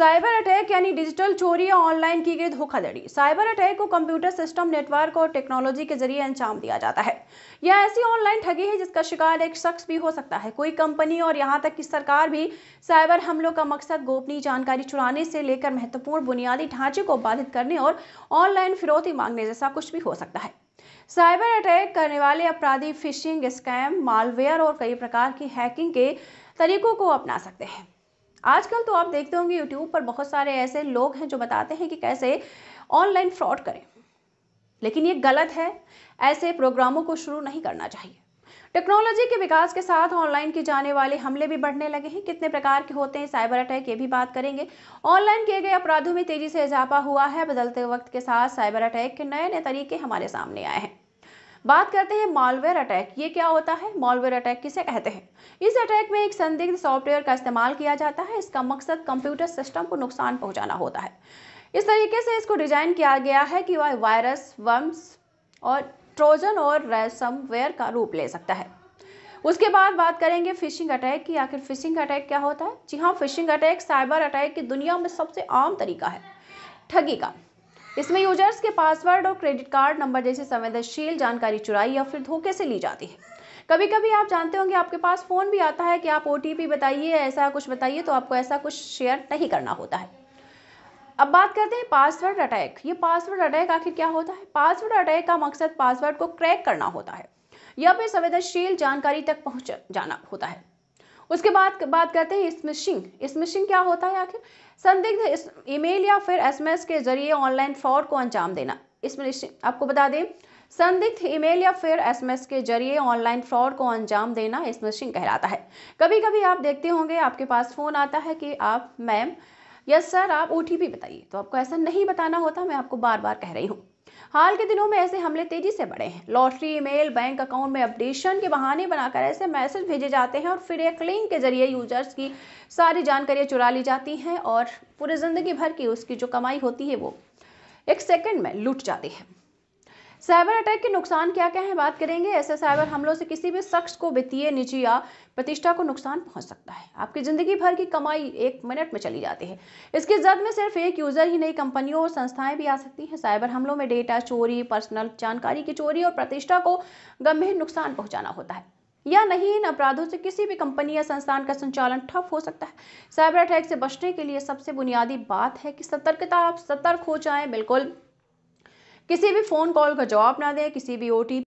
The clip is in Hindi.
साइबर अटैक यानी डिजिटल चोरी या ऑनलाइन की गई धोखाधड़ी साइबर अटैक को कंप्यूटर सिस्टम नेटवर्क और टेक्नोलॉजी के जरिए अंजाम दिया जाता है यह ऐसी ऑनलाइन ठगी है जिसका शिकार एक शख्स भी हो सकता है कोई कंपनी और यहाँ तक कि सरकार भी साइबर हमलों का मकसद गोपनीय जानकारी चुराने से लेकर महत्वपूर्ण बुनियादी ढांचे को बाधित करने और ऑनलाइन फिरौती मांगने जैसा कुछ भी हो सकता है साइबर अटैक करने वाले अपराधी फिशिंग स्कैम मालवेयर और कई प्रकार की हैकिंग के तरीकों को अपना सकते हैं आजकल तो आप देखते होंगे यूट्यूब पर बहुत सारे ऐसे लोग हैं जो बताते हैं कि कैसे ऑनलाइन फ्रॉड करें लेकिन ये गलत है ऐसे प्रोग्रामों को शुरू नहीं करना चाहिए टेक्नोलॉजी के विकास के साथ ऑनलाइन की जाने वाले हमले भी बढ़ने लगे हैं कितने प्रकार के होते हैं साइबर अटैक ये भी बात करेंगे ऑनलाइन किए गए अपराधों में तेजी से इजाफा हुआ है बदलते वक्त के साथ साइबर अटैक के नए नए तरीके हमारे सामने आए हैं बात करते हैं मॉलवेयर अटैक ये क्या होता है मॉलवेयर अटैक किसे कहते हैं इस अटैक में एक संदिग्ध सॉफ्टवेयर का इस्तेमाल किया जाता है इसका मकसद कंप्यूटर सिस्टम को नुकसान पहुंचाना होता है इस तरीके से इसको डिजाइन किया गया है कि वह वायरस वम्स और ट्रोजन और रैसमवेयर का रूप ले सकता है उसके बाद बात करेंगे फिशिंग अटैक की आखिर फिशिंग अटैक क्या होता है जी हाँ फिशिंग अटैक साइबर अटैक की दुनिया में सबसे आम तरीका है ठगी का इसमें यूजर्स के पासवर्ड और क्रेडिट कार्ड नंबर जैसी संवेदनशील जानकारी चुराई या फिर धोखे से ली जाती है कभी कभी आप जानते होंगे आपके पास फ़ोन भी आता है कि आप ओ बताइए ऐसा कुछ बताइए तो आपको ऐसा कुछ शेयर नहीं करना होता है अब बात करते हैं पासवर्ड अटैक ये पासवर्ड अटैक आखिर क्या होता है पासवर्ड अटैक का मकसद पासवर्ड को क्रैक करना होता है या फिर संवेदनशील जानकारी तक पहुंच जाना होता है उसके बाद बात करते हैं स्मिशिंग स्मिशिंग क्या होता है आखिर संदिग्ध ईमेल या फिर एसएमएस के जरिए ऑनलाइन फ्रॉड को अंजाम देना स्मिशिंग आपको बता दें संदिग्ध ईमेल या फिर एसएमएस के जरिए ऑनलाइन फ्रॉड को अंजाम देना स्मिशिंग कहलाता है कभी कभी आप देखते होंगे आपके पास फ़ोन आता है कि आप मैम यस सर आप ओ बताइए तो आपको ऐसा नहीं बताना होता मैं आपको बार बार कह रही हूँ हाल के दिनों में ऐसे हमले तेजी से बढ़े हैं लॉटरी ईमेल बैंक अकाउंट में अपडेशन के बहाने बनाकर ऐसे मैसेज भेजे जाते हैं और फिर एक लिंक के जरिए यूजर्स की सारी जानकारियाँ चुरा ली जाती हैं और पूरे ज़िंदगी भर की उसकी जो कमाई होती है वो एक सेकेंड में लुट जाती है साइबर अटैक के नुकसान क्या क्या है बात करेंगे ऐसे साइबर हमलों से किसी भी शख्स को वित्तीय निजी या प्रतिष्ठा को नुकसान पहुंच सकता है आपकी जिंदगी भर की कमाई एक मिनट में चली जाती है इसकी जद में सिर्फ एक यूजर ही नई कंपनियों और संस्थाएं भी आ सकती हैं साइबर हमलों में डेटा चोरी पर्सनल जानकारी की चोरी और प्रतिष्ठा को गंभीर नुकसान पहुंचाना होता है या नहीं इन अपराधों से किसी भी कंपनी या संस्थान का संचालन ठप हो सकता है साइबर अटैक से बचने के लिए सबसे बुनियादी बात है कि सतर्कता आप सतर्क हो जाएं बिल्कुल किसी भी फ़ोन कॉल का जवाब ना दें किसी भी ओ